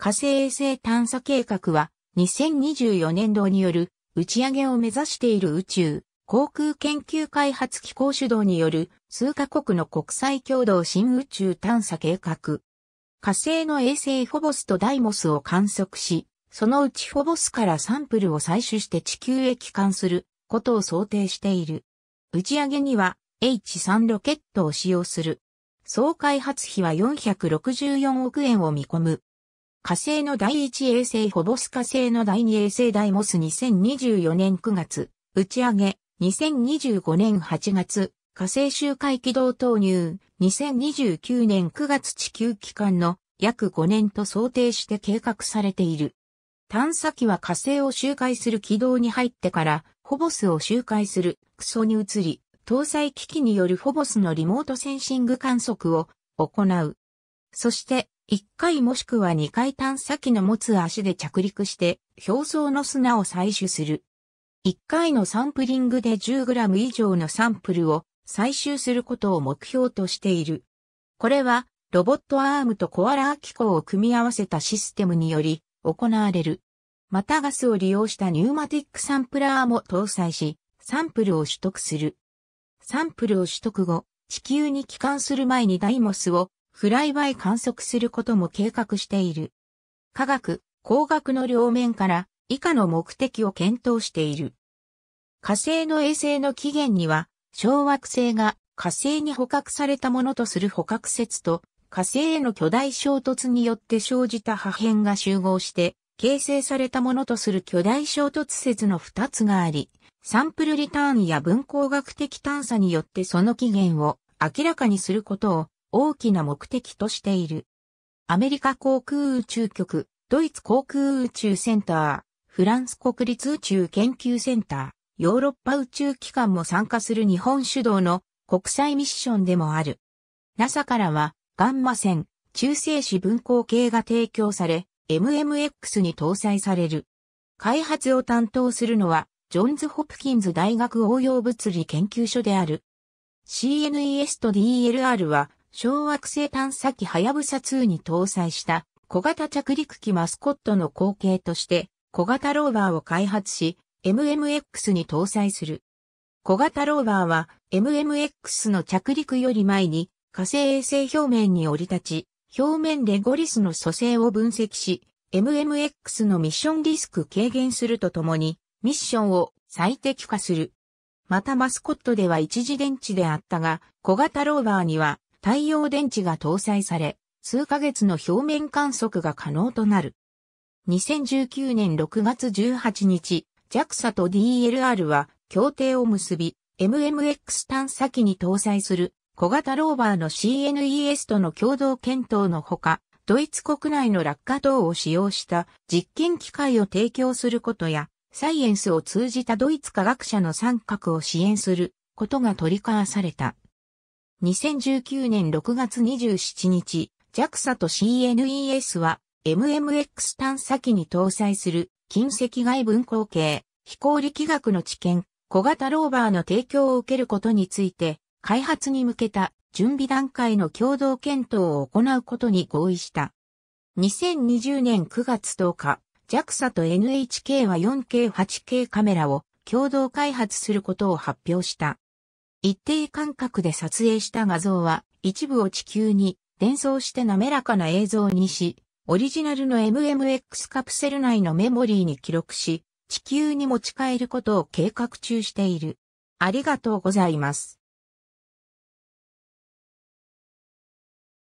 火星衛星探査計画は2024年度による打ち上げを目指している宇宙航空研究開発機構主導による数カ国の国際共同新宇宙探査計画。火星の衛星フォボスとダイモスを観測し、そのうちフォボスからサンプルを採取して地球へ帰還することを想定している。打ち上げには H3 ロケットを使用する。総開発費は464億円を見込む。火星の第一衛星ホボス火星の第二衛星ダイモス2024年9月、打ち上げ、2025年8月、火星周回軌道投入、2029年9月地球期間の約5年と想定して計画されている。探査機は火星を周回する軌道に入ってから、ホボスを周回する、クソに移り、搭載機器によるホボスのリモートセンシング観測を行う。そして、1回もしくは2回探査機の持つ足で着陸して、表層の砂を採取する。1回のサンプリングで 10g 以上のサンプルを採集することを目標としている。これは、ロボットアームとコアラー機構を組み合わせたシステムにより行われる。またガスを利用したニューマティックサンプラーも搭載し、サンプルを取得する。サンプルを取得後、地球に帰還する前にダイモスをフライバイ観測することも計画している。科学、工学の両面から以下の目的を検討している。火星の衛星の起源には、小惑星が火星に捕獲されたものとする捕獲説と、火星への巨大衝突によって生じた破片が集合して、形成されたものとする巨大衝突説の2つがあり、サンプルリターンや文光学的探査によってその起源を明らかにすることを大きな目的としている。アメリカ航空宇宙局、ドイツ航空宇宙センター、フランス国立宇宙研究センター、ヨーロッパ宇宙機関も参加する日本主導の国際ミッションでもある。NASA からは、ガンマ線、中性子分光計が提供され、MMX に搭載される。開発を担当するのは、ジョンズ・ホプキンズ大学応用物理研究所である。CNES と DLR は、小惑星探査機はやぶさ2に搭載した小型着陸機マスコットの後継として小型ローバーを開発し MMX に搭載する。小型ローバーは MMX の着陸より前に火星衛星表面に降り立ち、表面でゴリスの組成を分析し、MMX のミッションリスク軽減するとともに、ミッションを最適化する。またマスコットでは一時電池であったが、小型ローバーには太陽電池が搭載され、数ヶ月の表面観測が可能となる。2019年6月18日、JAXA と DLR は協定を結び、MMX 探査機に搭載する小型ローバーの CNES との共同検討のほか、ドイツ国内の落下等を使用した実験機械を提供することや、サイエンスを通じたドイツ科学者の参画を支援することが取り交わされた。2019年6月27日、JAXA と CNES は MMX 探査機に搭載する近赤外分光計、飛行力学の知見、小型ローバーの提供を受けることについて、開発に向けた準備段階の共同検討を行うことに合意した。2020年9月10日、JAXA と NHK は 4K8K カメラを共同開発することを発表した。一定間隔で撮影した画像は一部を地球に伝送して滑らかな映像にし、オリジナルの MMX カプセル内のメモリーに記録し、地球に持ち帰ることを計画中している。ありがとうございます。